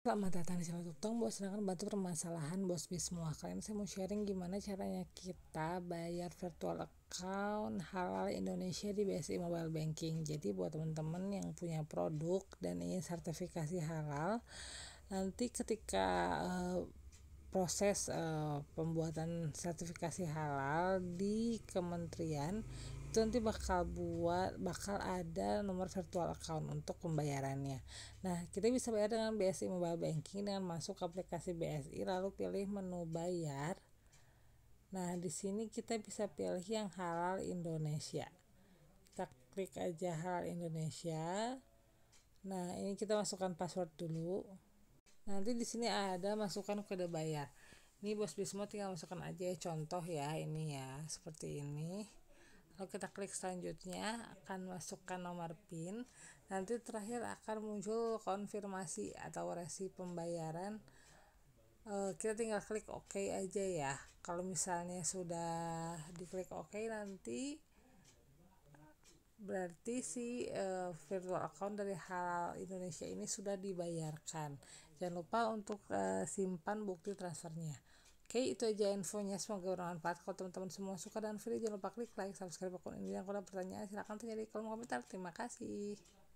Selamat datang di channel Tutong, bos Sedangkan bantu permasalahan bos B semua Kalian saya mau sharing gimana caranya kita bayar virtual account halal Indonesia di BSI Mobile Banking Jadi buat teman-teman yang punya produk dan ingin sertifikasi halal Nanti ketika uh, proses uh, pembuatan sertifikasi halal di kementerian itu nanti bakal buat bakal ada nomor virtual account untuk pembayarannya nah kita bisa bayar dengan BSI mobile banking dengan masuk ke aplikasi BSI lalu pilih menu bayar nah di sini kita bisa pilih yang halal Indonesia kita klik aja halal Indonesia nah ini kita masukkan password dulu nanti di sini ada masukkan kode bayar ini bos Bismo tinggal masukkan aja ya, contoh ya ini ya seperti ini kalau kita klik selanjutnya akan masukkan nomor PIN nanti terakhir akan muncul konfirmasi atau resi pembayaran e, kita tinggal klik OK aja ya kalau misalnya sudah diklik OK nanti berarti si uh, virtual account dari Halal Indonesia ini sudah dibayarkan. Jangan lupa untuk uh, simpan bukti transfernya. Oke, okay, itu aja infonya. Semoga bermanfaat. Kalau teman-teman semua suka dan video, jangan lupa klik like, subscribe akun ini, dan kalau ada pertanyaan silahkan tanya di kolom komentar. Terima kasih.